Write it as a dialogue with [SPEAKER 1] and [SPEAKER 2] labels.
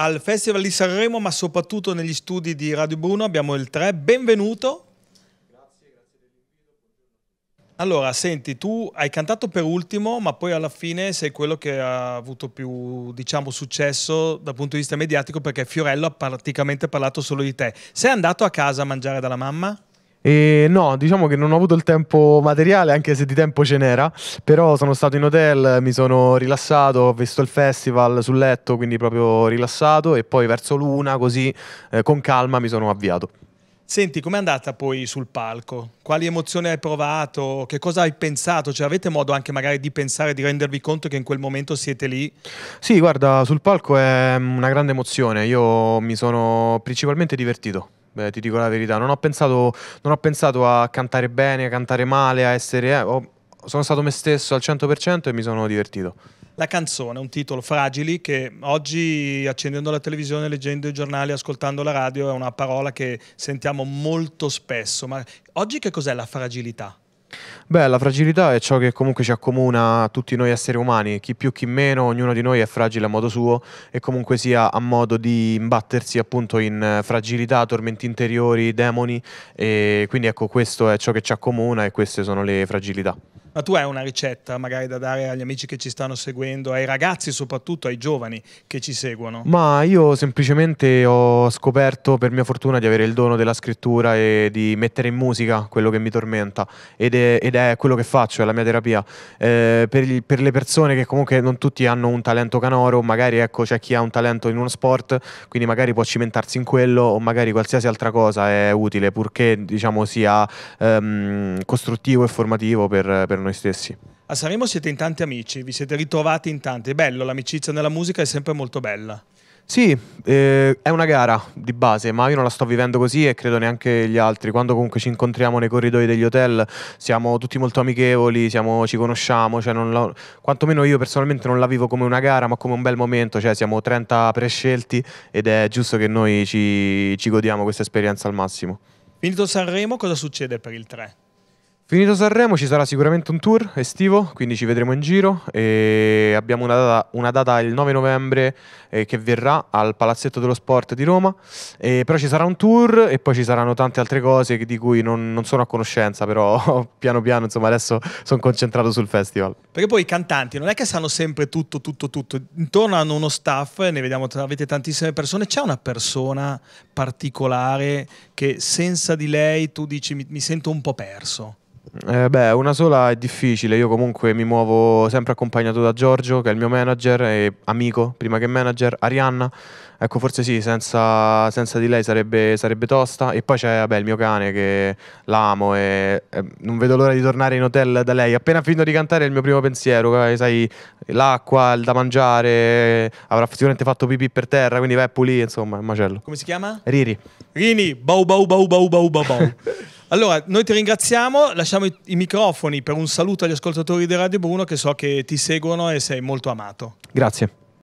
[SPEAKER 1] al Festival di Sanremo, ma soprattutto negli studi di Radio Bruno. Abbiamo il 3. Benvenuto. Grazie, grazie dell'invito. Allora, senti, tu hai cantato per ultimo, ma poi alla fine sei quello che ha avuto più, diciamo, successo dal punto di vista mediatico perché Fiorello ha praticamente parlato solo di te. Sei andato a casa a mangiare dalla mamma?
[SPEAKER 2] E no, diciamo che non ho avuto il tempo materiale, anche se di tempo ce n'era, però sono stato in hotel, mi sono rilassato, ho visto il festival sul letto, quindi proprio rilassato e poi verso l'una così eh, con calma mi sono avviato. Senti, com'è andata
[SPEAKER 1] poi sul palco? Quali emozioni hai provato? Che cosa hai pensato? Cioè, avete modo anche magari
[SPEAKER 2] di pensare, di rendervi conto che in quel momento siete lì? Sì, guarda, sul palco è una grande emozione. Io mi sono principalmente divertito eh, ti dico la verità. Non ho, pensato, non ho, pensato, a cantare bene, a cantare male, a essere... Eh, ho, sono stato me stesso al 100% e mi sono divertito.
[SPEAKER 1] La canzone, un titolo fragili che
[SPEAKER 2] oggi
[SPEAKER 1] accendendo la televisione, leggendo i giornali, ascoltando la radio è una parola che sentiamo molto spesso, ma oggi che cos'è la fragilità?
[SPEAKER 2] Beh, la fragilità è ciò che comunque ci accomuna tutti noi esseri umani, chi più chi meno, ognuno di noi è fragile a modo suo e comunque sia a modo di imbattersi appunto in eh, fragilità, tormenti interiori, demoni e quindi ecco questo è ciò che ci accomuna e queste sono le fragilità.
[SPEAKER 1] Ma tu hai una ricetta magari da dare agli amici che ci stanno seguendo, ai ragazzi soprattutto, ai giovani che ci seguono? Ma
[SPEAKER 2] io semplicemente ho scoperto per mia fortuna di avere il dono della scrittura e di mettere in musica quello che mi tormenta ed è, ed è quello che faccio, è la mia terapia. Eh, per, per, le persone che comunque non tutti hanno un talento canoro, magari ecco c'è chi ha un talento in uno sport, quindi magari può cimentarsi in quello o magari qualsiasi altra cosa è utile purché diciamo sia ehm, costruttivo e formativo per, per noi stessi.
[SPEAKER 1] A Sanremo siete in tanti amici, vi siete ritrovati in tanti, è bello, l'amicizia nella musica è sempre molto bella.
[SPEAKER 2] Sì, eh, è una gara di base, ma io non la sto vivendo così e credo neanche gli altri. Quando comunque ci incontriamo nei corridoi degli hotel siamo tutti molto amichevoli, siamo, ci conosciamo, cioè la, quantomeno io personalmente non la vivo come una gara, ma come un bel momento, cioè siamo 30 prescelti ed è giusto che noi ci, ci godiamo questa esperienza al massimo. Finito
[SPEAKER 1] Sanremo, cosa succede per il 3?
[SPEAKER 2] Finito Sanremo ci sarà sicuramente un tour estivo, quindi ci vedremo in giro e abbiamo una data, una data il 9 novembre eh, che verrà al Palazzetto dello Sport di Roma, eh, però ci sarà un tour e poi ci saranno tante altre cose di cui non, non sono a conoscenza, però piano piano insomma adesso sono concentrato sul festival.
[SPEAKER 1] Perché poi i cantanti non è che sanno sempre tutto, tutto, tutto, intorno hanno uno staff, ne vediamo, avete tantissime persone, c'è una persona particolare che senza di lei tu dici mi, mi sento un po' perso.
[SPEAKER 2] Eh beh, una sola è difficile. Io comunque mi muovo sempre accompagnato da Giorgio, che è il mio manager e amico, prima che manager, Arianna. Ecco, forse sì, senza, senza di lei sarebbe, sarebbe, tosta. E poi c'è vabbè, il mio cane che l'amo e, e, non vedo l'ora di tornare in hotel da lei. Appena finito di cantare è il mio primo pensiero, eh, sai, l'acqua, il da mangiare, avrà sicuramente fatto pipì per terra, quindi vai a pulire, insomma, è un macello. Come si chiama? Riri. Rini, bau bau bau bau bau bau bau.
[SPEAKER 1] Allora, noi ti ringraziamo, lasciamo i, i, microfoni per un saluto agli ascoltatori di Radio Bruno che so che ti seguono e sei molto amato.
[SPEAKER 2] Grazie.